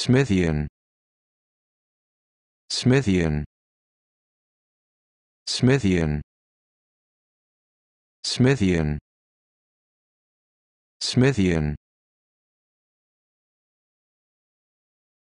Smithian Smithian Smithian Smithian Smithian